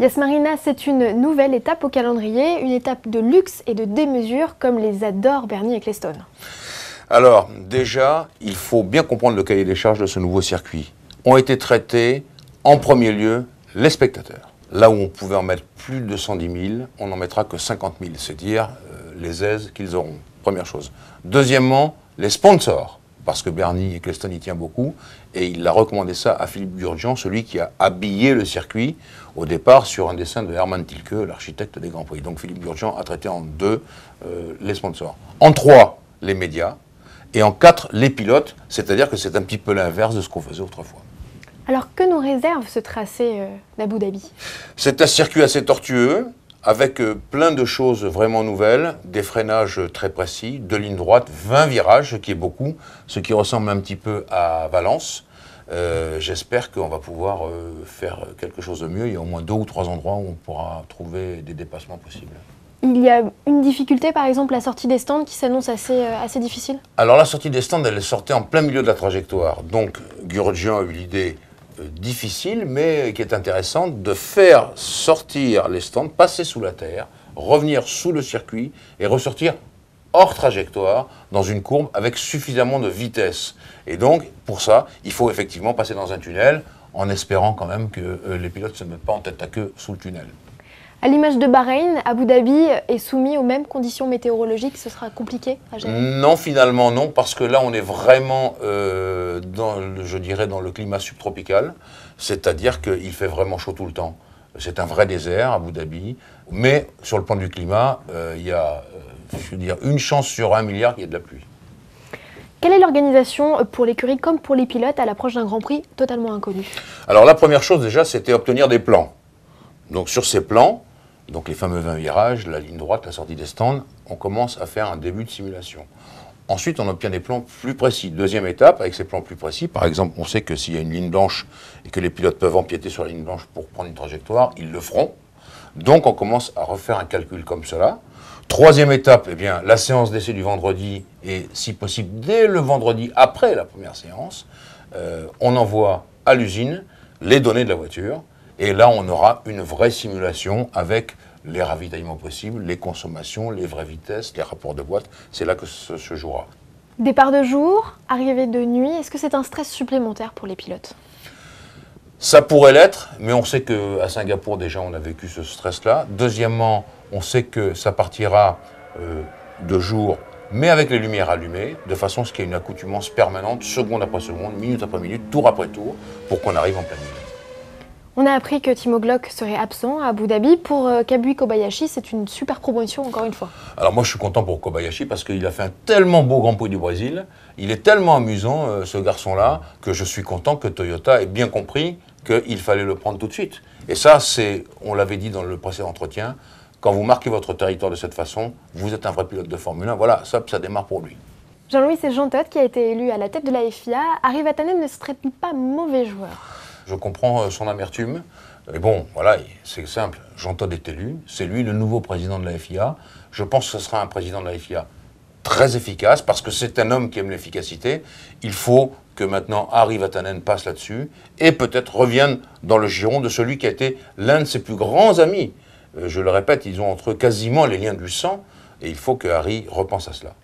Yes Marina, c'est une nouvelle étape au calendrier, une étape de luxe et de démesure comme les adore Bernie et Ecclestone. Alors, déjà, il faut bien comprendre le cahier des charges de ce nouveau circuit. Ont été traités en premier lieu les spectateurs. Là où on pouvait en mettre plus de 110 000, on n'en mettra que 50 000, c'est à dire euh, les aises qu'ils auront. Première chose. Deuxièmement, les sponsors parce que Bernie Eccleston y tient beaucoup, et il a recommandé ça à Philippe Gurdjian, celui qui a habillé le circuit au départ sur un dessin de Hermann Tilke, l'architecte des Grands Prix. Donc Philippe Gurdjian a traité en deux euh, les sponsors, en trois les médias, et en quatre les pilotes, c'est-à-dire que c'est un petit peu l'inverse de ce qu'on faisait autrefois. Alors que nous réserve ce tracé euh, d'Abu Dhabi C'est un circuit assez tortueux, avec euh, plein de choses vraiment nouvelles, des freinages très précis, de lignes droites, 20 virages, ce qui est beaucoup, ce qui ressemble un petit peu à Valence. Euh, j'espère qu'on va pouvoir euh, faire quelque chose de mieux. Il y a au moins deux ou trois endroits où on pourra trouver des dépassements possibles. Il y a une difficulté, par exemple, la sortie des stands qui s'annonce assez, assez difficile Alors la sortie des stands, elle est sortie en plein milieu de la trajectoire. Donc Gurdjian a eu l'idée difficile, mais qui est intéressante, de faire sortir les stands, passer sous la terre, revenir sous le circuit et ressortir hors trajectoire dans une courbe avec suffisamment de vitesse. Et donc, pour ça, il faut effectivement passer dans un tunnel en espérant quand même que euh, les pilotes ne se mettent pas en tête à queue sous le tunnel. À l'image de Bahreïn, Abu Dhabi est soumis aux mêmes conditions météorologiques, ce sera compliqué à gérer Non, finalement non, parce que là on est vraiment, euh, dans, je dirais, dans le climat subtropical, c'est-à-dire qu'il fait vraiment chaud tout le temps. C'est un vrai désert, Abu Dhabi, mais sur le plan du climat, euh, il y a, euh, je veux dire, une chance sur un milliard qu'il y ait de la pluie. Quelle est l'organisation pour l'écurie comme pour les pilotes à l'approche d'un Grand Prix totalement inconnu Alors la première chose déjà, c'était obtenir des plans. Donc sur ces plans, donc les fameux 20 virages, la ligne droite, la sortie des stands, on commence à faire un début de simulation. Ensuite, on obtient des plans plus précis. Deuxième étape, avec ces plans plus précis, par exemple, on sait que s'il y a une ligne blanche et que les pilotes peuvent empiéter sur la ligne blanche pour prendre une trajectoire, ils le feront. Donc, on commence à refaire un calcul comme cela. Troisième étape, eh bien, la séance d'essai du vendredi et, si possible, dès le vendredi après la première séance, euh, on envoie à l'usine les données de la voiture et là, on aura une vraie simulation avec les ravitaillements possibles, les consommations, les vraies vitesses, les rapports de boîte. C'est là que ça se jouera. Départ de jour, arrivée de nuit, est-ce que c'est un stress supplémentaire pour les pilotes Ça pourrait l'être, mais on sait qu'à Singapour, déjà, on a vécu ce stress-là. Deuxièmement, on sait que ça partira euh, de jour, mais avec les lumières allumées, de façon à ce qu'il y ait une accoutumance permanente, seconde après seconde, minute après minute, tour après tour, pour qu'on arrive en pleine nuit. On a appris que Timo Glock serait absent à Abu Dhabi. Pour euh, Kabui Kobayashi, c'est une super promotion, encore une fois. Alors moi, je suis content pour Kobayashi parce qu'il a fait un tellement beau Grand Prix du Brésil. Il est tellement amusant, euh, ce garçon-là, que je suis content que Toyota ait bien compris qu'il fallait le prendre tout de suite. Et ça, c'est, on l'avait dit dans le précédent entretien, quand vous marquez votre territoire de cette façon, vous êtes un vrai pilote de Formule 1. Voilà, ça, ça démarre pour lui. Jean-Louis, c'est Jean Todt qui a été élu à la tête de la FIA. Arrive Vatanen ne se traite pas mauvais joueur je comprends euh, son amertume. Mais bon, voilà, c'est simple. Jean-Todd est élu. C'est lui le nouveau président de la FIA. Je pense que ce sera un président de la FIA très efficace parce que c'est un homme qui aime l'efficacité. Il faut que maintenant Harry Vatanen passe là-dessus et peut-être revienne dans le giron de celui qui a été l'un de ses plus grands amis. Euh, je le répète, ils ont entre eux quasiment les liens du sang et il faut que Harry repense à cela.